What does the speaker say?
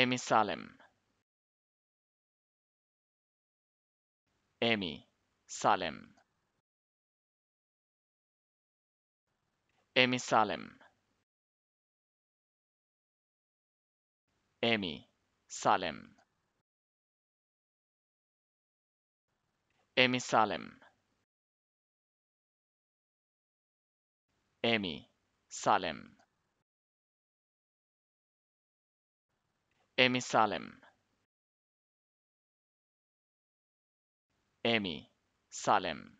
Emi Salem. Emi Salem. Emi Salem. Emi Salem. Emi Salem. Amy Salem. Amy Salem. Amy Salem.